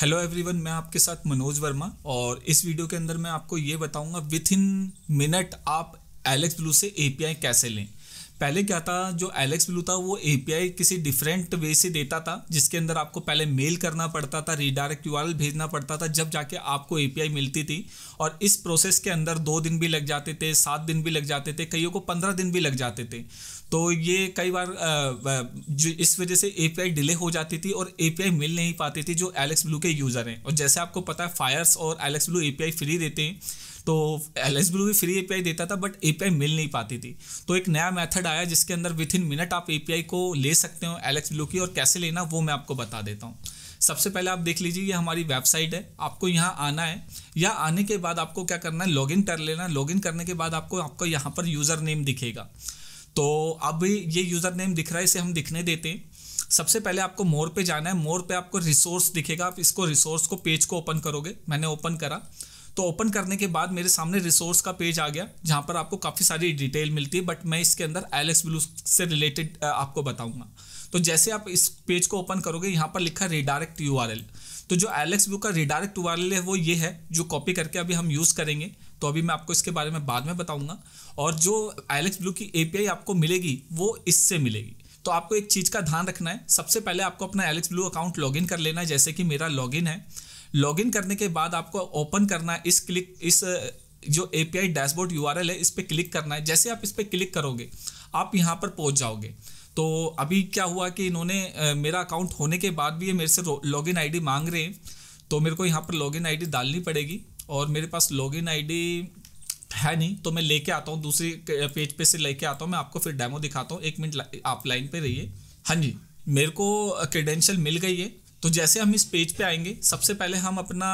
Hello everyone मैं आपके साथ मनोज वर्मा और इस वीडियो के अंदर मैं आपको ये बताऊंगा विथ इन मिनट आप एलेक्स ब्लू से एपीआई कैसे लें पहले क्या था जो एलेक्स ब्लू था वो एपीआई किसी डिफरेंट वे से देता था जिसके अंदर आपको पहले मेल करना पड़ता था रीडायरेक्ट यू भेजना पड़ता था जब जाके आपको एपीआई मिलती थी और इस प्रोसेस के अंदर दो दिन भी लग जाते थे सात दिन भी लग जाते थे कईयों को पंद्रह दिन भी लग जाते थे तो ये कई बार जो इस वजह से ए डिले हो जाती थी और ए मिल नहीं पाती थी जो एलेक्स ब्लू के यूज़र हैं और जैसे आपको पता है फायर्स और एलेक्स ब्लू ए फ्री देते हैं तो एल एस ब्लू भी फ्री ए देता था बट ए मिल नहीं पाती थी तो एक नया मेथड आया जिसके अंदर विथ इन मिनट आप ए को ले सकते हो एल एक्स ब्लू की और कैसे लेना वो मैं आपको बता देता हूँ सबसे पहले आप देख लीजिए ये हमारी वेबसाइट है आपको यहाँ आना है या आने के बाद आपको क्या करना है लॉगिन कर लेना है लॉगिन करने के बाद आपको आपको यहाँ पर यूज़र नेम दिखेगा तो अब ये यूज़र नेम दिख रहा है इसे हम दिखने देते हैं सबसे पहले आपको मोर पे जाना है मोर पे आपको रिसोर्स दिखेगा आप इसको रिसोर्स को पेज को ओपन करोगे मैंने ओपन करा तो ओपन करने के बाद मेरे सामने रिसोर्स का पेज आ गया जहाँ पर आपको काफ़ी सारी डिटेल मिलती है बट मैं इसके अंदर एलेक्स ब्लू से रिलेटेड आपको बताऊँगा तो जैसे आप इस पेज को ओपन करोगे यहाँ पर लिखा रिडायरेक्ट यू तो जो एलेक्स ब्लू का रिडायरेक्ट यू है वो ये है जो कॉपी करके अभी हम यूज़ करेंगे तो अभी मैं आपको इसके बारे में बाद में बताऊँगा और जो एलेक्स ब्लू की ए आपको मिलेगी वो इससे मिलेगी तो आपको एक चीज़ का ध्यान रखना है सबसे पहले आपको अपना एलेक्स ब्लू अकाउंट लॉगिन कर लेना है जैसे कि मेरा लॉगिन है लॉगिन करने के बाद आपको ओपन करना है इस क्लिक इस जो A P I dashboard U है इस पर क्लिक करना है जैसे आप इस पर क्लिक करोगे आप यहाँ पर पहुँच जाओगे तो अभी क्या हुआ कि इन्होंने मेरा अकाउंट होने के बाद भी ये मेरे से लॉगिन डी मांग रहे हैं तो मेरे को यहाँ पर आई डी डालनी पड़ेगी और मेरे पास लॉगिन डी है नहीं तो मैं लेके आता हूँ दूसरी पेज पे से लेके आता हूँ मैं आपको फिर डेमो दिखाता हूँ एक मिनट आप लाइन पे रहिए हाँ जी मेरे को क्रेडेंशियल मिल गई है तो जैसे हम इस पेज पे आएंगे सबसे पहले हम अपना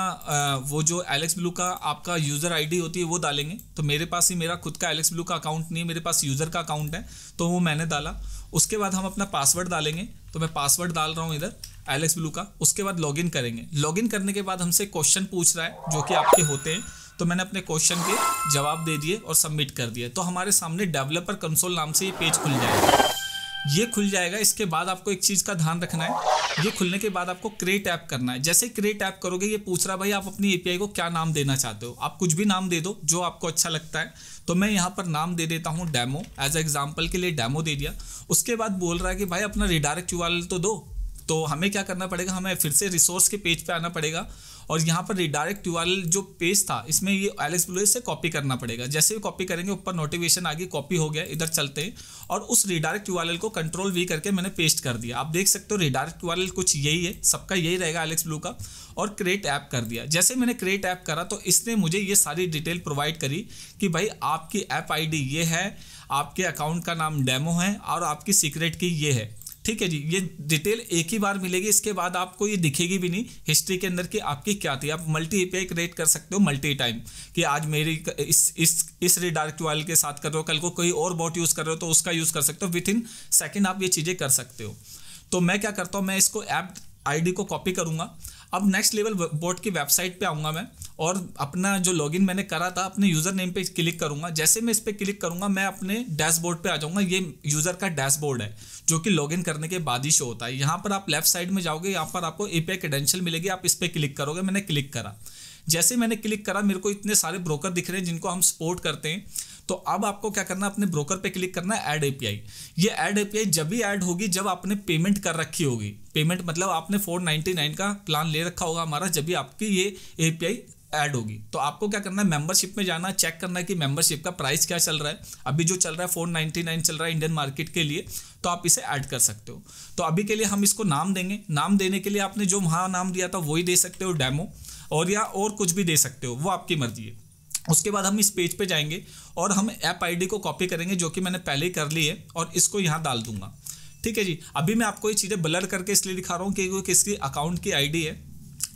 वो जो एलेक्स ब्लू का आपका यूज़र आईडी होती है वो डालेंगे तो मेरे पास ही मेरा खुद का एलेक्स ब्लू का अकाउंट नहीं है मेरे पास यूज़र का अकाउंट है तो वो मैंने डाला उसके बाद हम अपना पासवर्ड डालेंगे तो मैं पासवर्ड डाल रहा हूँ इधर एलेक्स ब्लू का उसके बाद लॉगिन करेंगे लॉगिन करने के बाद हमसे क्वेश्चन पूछ रहा है जो कि आपके होते हैं तो मैंने अपने क्वेश्चन के जवाब दे दिए और सबमिट कर दिए तो हमारे सामने डेवलपर कंसोल नाम से ये पेज खुल जाएगा ये खुल जाएगा इसके बाद आपको एक चीज़ का ध्यान रखना है ये खुलने के बाद आपको क्रे टैप करना है जैसे क्रे टैप करोगे ये पूछ रहा भाई आप अपनी एपीआई को क्या नाम देना चाहते हो आप कुछ भी नाम दे दो जो आपको अच्छा लगता है तो मैं यहाँ पर नाम दे देता हूँ डैमो एज एग्जाम्पल के लिए डैमो दे दिया उसके बाद बोल रहा है कि भाई अपना रिडायरेक्ट यू तो दो तो हमें क्या करना पड़ेगा हमें फिर से रिसोर्स के पेज पे आना पड़ेगा और यहाँ पर रिडायरेक्ट यू जो पेज था इसमें ये एलेक्स ब्लू से कॉपी करना पड़ेगा जैसे भी कॉपी करेंगे ऊपर नोटिफिकेशन आगे कॉपी हो गया इधर चलते हैं और उस रिडायरेक्ट यू को कंट्रोल वी करके मैंने पेस्ट कर दिया आप देख सकते हो रिडायरेक्ट यू कुछ यही है सबका यही रहेगा एलेक्स ब्लू का और क्रिएट ऐप कर दिया जैसे मैंने क्रिएट ऐप करा तो इसने मुझे ये सारी डिटेल प्रोवाइड करी कि भाई आपकी ऐप आई ये है आपके अकाउंट का नाम डेमो है और आपकी सीक्रेट की ये है ठीक है जी ये डिटेल एक ही बार मिलेगी इसके बाद आपको ये दिखेगी भी नहीं हिस्ट्री के अंदर कि आपकी क्या थी आप मल्टी पे क्रिएट कर सकते हो मल्टी टाइम कि आज मेरी इस इस इस रिडायरेक्ट वायल के साथ कर रहे हो कल को कोई और बॉट यूज़ कर रहे हो तो उसका यूज़ कर सकते हो विथ इन सेकेंड आप ये चीज़ें कर सकते हो तो मैं क्या करता हूँ मैं इसको ऐप आई को कॉपी करूँगा अब नेक्स्ट लेवल बोर्ड की वेबसाइट पे आऊँगा मैं और अपना जो लॉगिन मैंने करा था अपने यूज़र नेम पे क्लिक करूँगा जैसे मैं इस पर क्लिक करूँगा मैं अपने डैशबोर्ड पे आ जाऊँगा ये यूज़र का डैशबोर्ड है जो कि लॉगिन करने के बाद ही शो होता है यहाँ पर आप लेफ्ट साइड में जाओगे यहाँ पर आपको ए पी मिलेगी आप इस पर क्लिक करोगे मैंने क्लिक करा जैसे मैंने क्लिक करा मेरे को इतने सारे ब्रोकर दिख रहे हैं जिनको हम सपोर्ट करते हैं तो अब आपको क्या करना अपने ब्रोकर पे क्लिक करना है एड एपीआई ये एड एपीआई जब भी ऐड होगी जब आपने पेमेंट कर रखी होगी पेमेंट मतलब आपने फोर नाइन्टी नाइन का प्लान ले रखा होगा हमारा जब भी आपकी ये ए पी आई ऐड होगी तो आपको क्या करना है मेंबरशिप में जाना चेक करना है कि मेंबरशिप का प्राइस क्या चल रहा है अभी जो चल रहा है फोर नाइन्टी नाइन चल रहा है इंडियन मार्केट के लिए तो आप इसे ऐड कर सकते हो तो अभी के लिए हम इसको नाम देंगे नाम देने के लिए आपने जो वहाँ नाम दिया था वही दे सकते हो डैमो और या और कुछ भी दे सकते हो वो आपकी मर्जी है उसके बाद हम इस पेज पे जाएंगे और हम ऐप आई को कॉपी करेंगे जो कि मैंने पहले ही कर ली है और इसको यहाँ डाल दूंगा ठीक है जी अभी मैं आपको ये चीज़ें ब्लर करके इसलिए दिखा रहा हूँ कि किसकी अकाउंट की आईडी है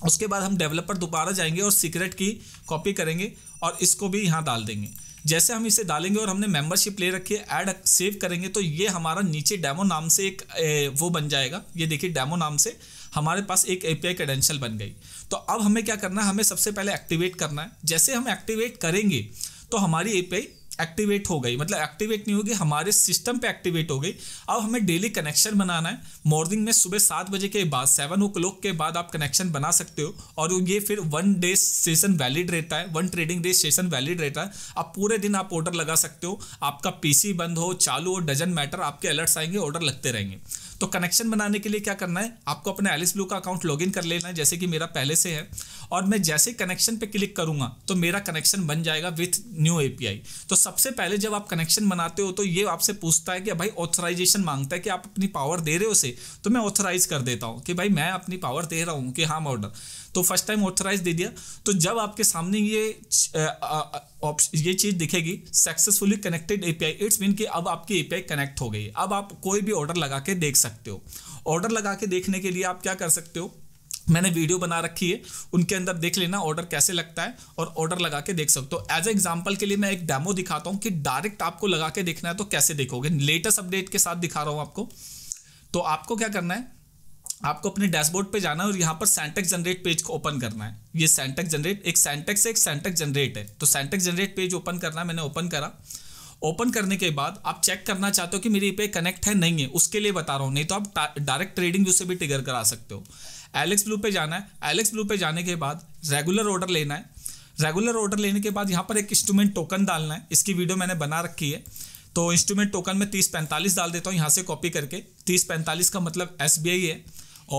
उसके बाद हम डेवलपर दोबारा जाएंगे और सीक्रेट की कॉपी करेंगे और इसको भी यहाँ डाल देंगे जैसे हम इसे डालेंगे और हमने मेंबरशिप ले रखी है ऐड सेव करेंगे तो ये हमारा नीचे डेमो नाम से एक ए, वो बन जाएगा ये देखिए डेमो नाम से हमारे पास एक एपीआई क्रेडेंशियल बन गई तो अब हमें क्या करना है हमें सबसे पहले एक्टिवेट करना है जैसे हम एक्टिवेट करेंगे तो हमारी ए एक्टिवेट हो गई मतलब एक्टिवेट नहीं होगी हमारे सिस्टम पे एक्टिवेट हो गई अब हमें डेली कनेक्शन बनाना है मॉर्निंग में सुबह सात बजे के बाद सेवन ओ क्लॉक के बाद आप कनेक्शन बना सकते हो और ये फिर वन डे सेशन वैलिड रहता है one trading day session valid रहता है आप पूरे दिन आप ऑर्डर लगा सकते हो आपका पीसी बंद हो चालू हो डजन मैटर आपके अलर्ट्स आएंगे ऑर्डर लगते रहेंगे तो कनेक्शन बनाने के लिए क्या करना है आपको अपने एलिस ब्लू का अकाउंट लॉग कर लेना है जैसे कि मेरा पहले से है और मैं जैसे कनेक्शन पे क्लिक करूंगा तो मेरा कनेक्शन बन जाएगा विथ न्यू एपीआई तो सबसे पहले जब आप कनेक्शन बनाते हो तो ये आपसे पूछता है कि भाई ऑथराइजेशन मांगता है कि आप अपनी पावर दे रहे हो से तो मैं ऑथराइज कर देता हूँ कि भाई मैं अपनी पावर दे रहा हूँ कि हाँ ऑर्डर तो फर्स्ट टाइम ऑथराइज दे दिया तो जब आपके सामने ये ऑप्शन ये चीज़ दिखेगी successfully connected API it's mean कि अब आपकी एपीआई कनेक्ट हो गई अब आप कोई भी ऑर्डर लगा के देख सकते सकते हो ऑर्डर लगा के देखने के लिए आप क्या कर सकते हो मैंने वीडियो बना रखी है उनके अंदर देख लेना ऑर्डर कैसे लगता है और ऑर्डर लगा के देख सकते हो एज ए एग्जाम्पल के लिए मैं एक डेमो दिखाता हूँ कि डायरेक्ट आपको लगा के देखना है तो कैसे देखोगे लेटेस्ट अपडेट के साथ दिखा रहा हूँ आपको तो आपको क्या करना है आपको अपने डैशबोर्ड पे जाना है और यहाँ पर सेंटेक्स जनरेट पेज को ओपन करना है ये सेंटेक्स जनरेट एक सेंटेक्स है एक सेंटेक्स जनरेट है तो सेंटेक्स जनरेट पेज ओपन करना है मैंने ओपन करा ओपन करने के बाद आप चेक करना चाहते हो कि मेरी पे कनेक्ट है नहीं है उसके लिए बता रहा हूँ नहीं तो आप डायरेक्ट ट्रेडिंग व्यू से भी टिगर करा सकते हो एलेक्स ब्लू पे जाना है एलेक्स ब्लू पे जाने के बाद रेगुलर ऑर्डर लेना है रेगुलर ऑर्डर लेने के बाद यहाँ पर एक इंस्ट्रूमेंट टोकन डालना है इसकी वीडियो मैंने बना रखी है तो इंस्ट्रूमेंट टोकन में तीस पैंतालीस डाल देता हूँ यहाँ से कॉपी करके तीस पैंतालीस का मतलब एस है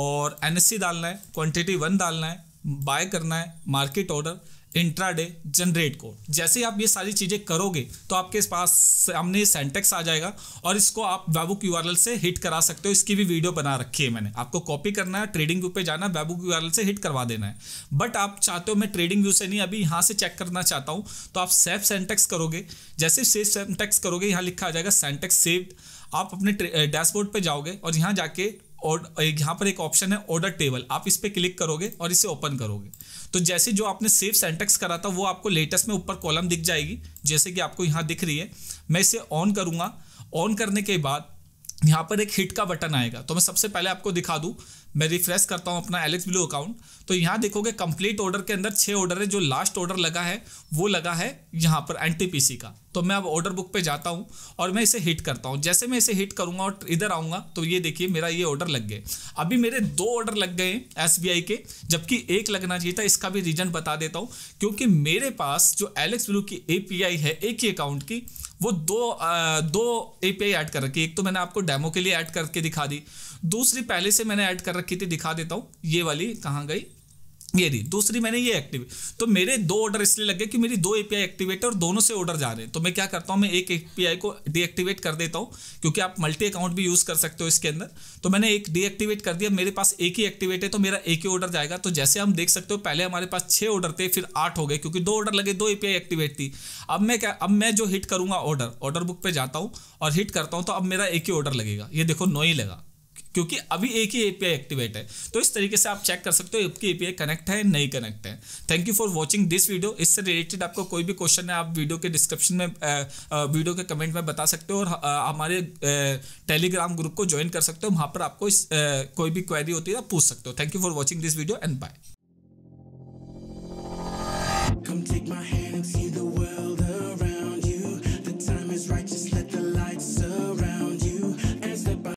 और एन डालना है क्वान्टिटी वन डालना है बाय करना है market order intraday generate code जैसे ही आप ये सारी चीज़ें करोगे तो आपके पास सामने सेंटेक्स आ जाएगा और इसको आप आर एल से हिट करा सकते हो इसकी भी वीडियो बना रखी है मैंने आपको कॉपी करना है ट्रेडिंग व्यू पे जाना है आर एल से हिट करवा देना है बट आप चाहते हो मैं ट्रेडिंग व्यू से नहीं अभी यहाँ से चेक करना चाहता हूँ तो आप सेफ सेंटेक्स करोगे जैसे सेफ सेंटेक्स करोगे यहाँ लिखा आ जाएगा सेंटेक्स सेव्ड आप अपने डैशबोर्ड पर जाओगे और यहाँ जाके और यहाँ पर एक ऑप्शन है ऑर्डर टेबल आप इस पर क्लिक करोगे और इसे ओपन करोगे तो जैसे जो आपने सेव सेंटेक्स करा था वो आपको लेटेस्ट में ऊपर कॉलम दिख जाएगी जैसे कि आपको यहाँ दिख रही है मैं इसे ऑन करूँगा ऑन करने के बाद यहाँ पर एक हिट का बटन आएगा तो मैं सबसे पहले आपको दिखा दूँ मैं रिफ्रेश करता हूँ अपना एलेक्स ब्लू अकाउंट तो यहाँ देखोगे कंप्लीट ऑर्डर के अंदर छः ऑर्डर है जो लास्ट ऑर्डर लगा है वो लगा है यहाँ पर एन का तो मैं अब ऑर्डर बुक पे जाता हूँ और मैं इसे हिट करता हूँ जैसे मैं इसे हिट करूँगा और इधर आऊँगा तो ये देखिए मेरा ये ऑर्डर लग गए अभी मेरे दो ऑर्डर लग गए एस के जबकि एक लगना चाहिए था इसका भी रीजन बता देता हूँ क्योंकि मेरे पास जो एलेक्स ब्लू की ए है एक ही अकाउंट की वो दो आ, दो ए ऐड कर रखी एक तो मैंने आपको डेमो के लिए ऐड करके दिखा दी दूसरी पहले से मैंने ऐड कर रखी थी दिखा देता हूँ ये वाली कहाँ गई ये दी दूसरी मैंने ये एक्टिव तो मेरे दो ऑर्डर इसलिए लगे कि मेरी दो एपीआई एक्टिवेट है और दोनों से ऑर्डर जा रहे हैं तो मैं क्या करता हूँ मैं एक एपीआई को डीएक्टिवेट कर देता हूँ क्योंकि आप मल्टी अकाउंट भी यूज़ कर सकते हो इसके अंदर तो मैंने एक डीएक्टिवेट कर दिया मेरे पास एक ही एक्टिवेट है तो मेरा एक ही ऑर्डर जाएगा तो जैसे हम देख सकते हो पहले हमारे पास छः ऑर्डर थे फिर आठ हो गए क्योंकि दो ऑर्डर लगे दो ए एक्टिवेट थी अब मैं क्या अब मैं जो हिट करूँगा ऑर्डर ऑर्डर बुक पर जाता हूँ और हिट करता हूँ तो अब मेरा एक ही ऑर्डर लगेगा ये देखो नो ही लगा क्योंकि अभी एक ही एपीआई एक्टिवेट है तो इस तरीके से आप चेक कर सकते हो आपकी एपीआई कनेक्ट है नहीं कनेक्ट है thank you for watching this video इससे रिलेटेड आपको कोई भी क्वेश्चन है आप वीडियो के डिस्क्रिप्शन में वीडियो के कमेंट में बता सकते हो और हमारे टेलीग्राम ग्रुप को ज्वाइन कर सकते हो वहाँ पर आपको इस कोई भी क्वेरी होती है आप पूछ सकते हो thank you for watching this video and bye Come take my hand and see the world.